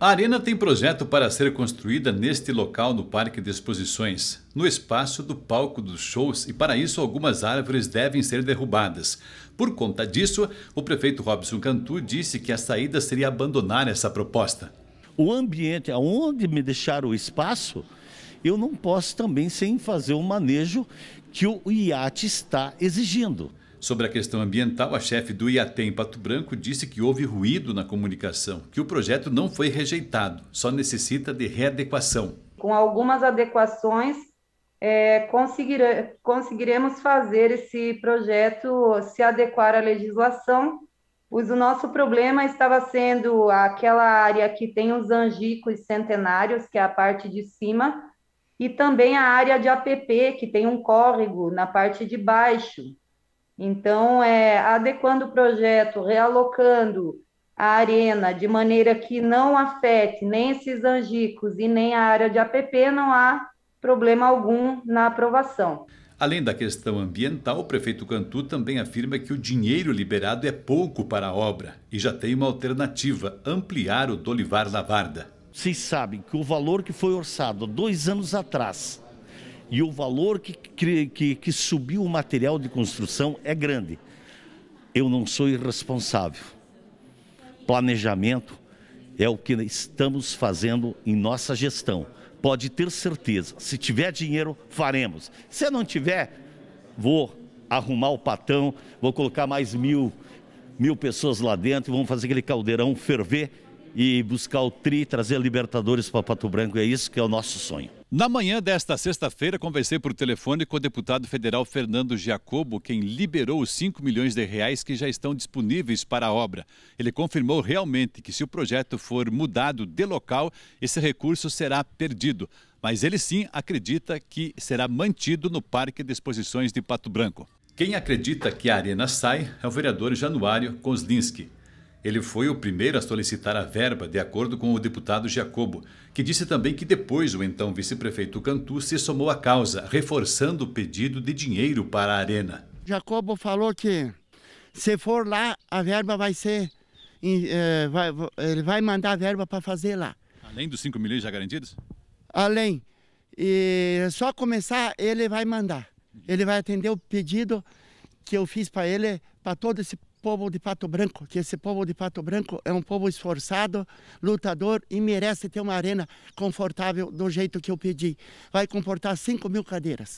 A arena tem projeto para ser construída neste local no Parque de Exposições, no espaço do palco dos shows, e para isso algumas árvores devem ser derrubadas. Por conta disso, o prefeito Robson Cantu disse que a saída seria abandonar essa proposta. O ambiente aonde me deixar o espaço, eu não posso também sem fazer o manejo que o IAT está exigindo. Sobre a questão ambiental, a chefe do IAT em Pato Branco disse que houve ruído na comunicação, que o projeto não foi rejeitado, só necessita de readequação. Com algumas adequações, é, conseguiremos fazer esse projeto se adequar à legislação, pois o nosso problema estava sendo aquela área que tem os angicos centenários, que é a parte de cima, e também a área de APP, que tem um córrego na parte de baixo. Então, é, adequando o projeto, realocando a arena de maneira que não afete nem esses angicos e nem a área de APP, não há problema algum na aprovação. Além da questão ambiental, o prefeito Cantu também afirma que o dinheiro liberado é pouco para a obra e já tem uma alternativa: ampliar o Dolivar Lavarda. Vocês sabem que o valor que foi orçado dois anos atrás e o valor que, que, que subiu o material de construção é grande. Eu não sou irresponsável. Planejamento é o que estamos fazendo em nossa gestão. Pode ter certeza. Se tiver dinheiro, faremos. Se não tiver, vou arrumar o patão, vou colocar mais mil, mil pessoas lá dentro, vamos fazer aquele caldeirão ferver e buscar o tri, trazer a Libertadores para Pato Branco. É isso que é o nosso sonho. Na manhã desta sexta-feira, conversei por telefone com o deputado federal Fernando Giacobo, quem liberou os 5 milhões de reais que já estão disponíveis para a obra. Ele confirmou realmente que se o projeto for mudado de local, esse recurso será perdido. Mas ele sim acredita que será mantido no Parque de Exposições de Pato Branco. Quem acredita que a arena sai é o vereador Januário Kozlinski. Ele foi o primeiro a solicitar a verba, de acordo com o deputado Jacobo, que disse também que depois o então vice-prefeito Cantu se somou à causa, reforçando o pedido de dinheiro para a Arena. Jacobo falou que se for lá, a verba vai ser. Eh, ele vai mandar a verba para fazer lá. Além dos 5 milhões já garantidos? Além. E só começar, ele vai mandar. Ele vai atender o pedido que eu fiz para ele, para todo esse povo de Pato Branco, que esse povo de Pato Branco é um povo esforçado, lutador e merece ter uma arena confortável do jeito que eu pedi. Vai comportar 5 mil cadeiras.